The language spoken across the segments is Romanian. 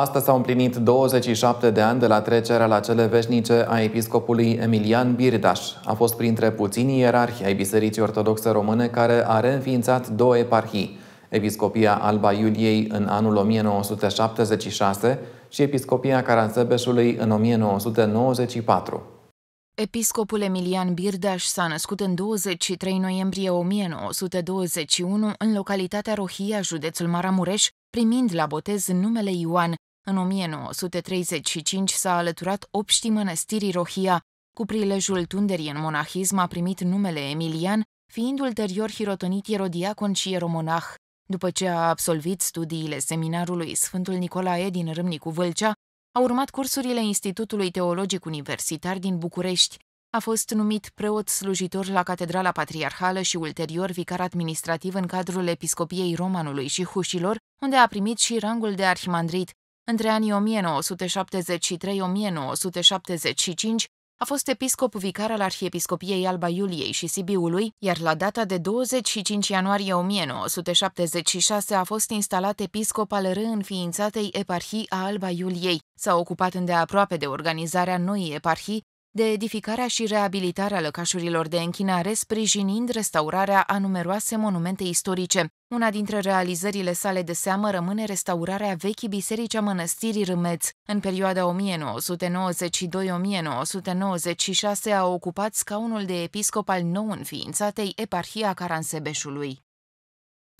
Asta s-au împlinit 27 de ani de la trecerea la cele veșnice a episcopului Emilian Birdaș. A fost printre puținii ierarhi ai Bisericii Ortodoxe Române care a reînființat două eparhii, Episcopia Alba Iuliei în anul 1976 și Episcopia Caransebeșului în 1994. Episcopul Emilian Birdaș s-a născut în 23 noiembrie 1921 în localitatea Rohia, județul Maramureș, primind la botez numele Ioan, în 1935 s-a alăturat obștii mănăstirii Rohia, cu prilejul tunderii în monahism a primit numele Emilian, fiind ulterior hirotonit ierodiacon și eromonah. După ce a absolvit studiile seminarului Sfântul Nicolae din Râmnicu Vâlcea, a urmat cursurile Institutului Teologic Universitar din București. A fost numit preot slujitor la Catedrala Patriarhală și ulterior vicar administrativ în cadrul Episcopiei Romanului și Hușilor, unde a primit și rangul de arhimandrit. Între anii 1973-1975 a fost episcop vicar al Arhiepiscopiei Alba Iuliei și Sibiului, iar la data de 25 ianuarie 1976 a fost instalat episcop al reînființatei eparhii a Alba Iuliei. S-a ocupat îndeaproape de organizarea noii eparhii, de edificarea și reabilitarea lăcașurilor de închinare, sprijinind restaurarea a numeroase monumente istorice. Una dintre realizările sale de seamă rămâne restaurarea vechii biserici a mănăstirii Râmeț. În perioada 1992-1996 a ocupat scaunul de episcop al nou înființatei eparhia Caransebeșului.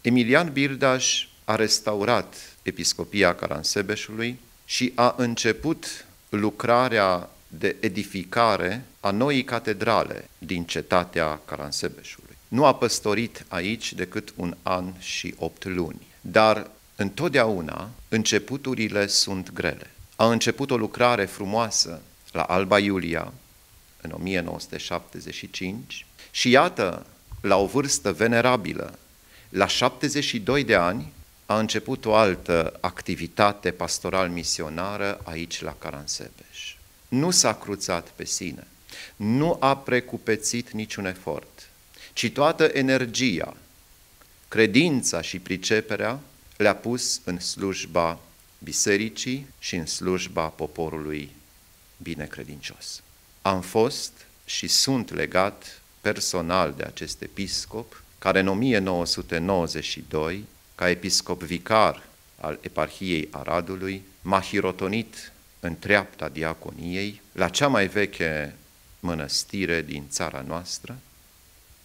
Emilian Birdaș a restaurat episcopia Caransebeșului și a început lucrarea de edificare a noii catedrale din cetatea Caransebeșului. Nu a păstorit aici decât un an și opt luni, dar întotdeauna începuturile sunt grele. A început o lucrare frumoasă la Alba Iulia în 1975 și iată, la o vârstă venerabilă, la 72 de ani, a început o altă activitate pastoral-misionară aici la Caransebe nu s-a cruțat pe sine, nu a precupețit niciun efort, ci toată energia, credința și priceperea le-a pus în slujba bisericii și în slujba poporului binecredincios. Am fost și sunt legat personal de acest episcop, care în 1992, ca episcop vicar al eparhiei Aradului, m-a hirotonit în treapta diaconiei, la cea mai veche mănăstire din țara noastră,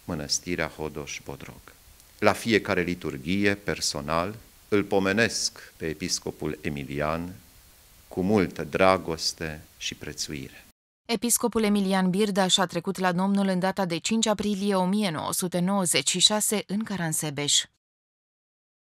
mănăstirea Hodoș-Bodrog. La fiecare liturghie, personal, îl pomenesc pe episcopul Emilian cu multă dragoste și prețuire. Episcopul Emilian Birda și-a trecut la Domnul în data de 5 aprilie 1996 în Caransebeș.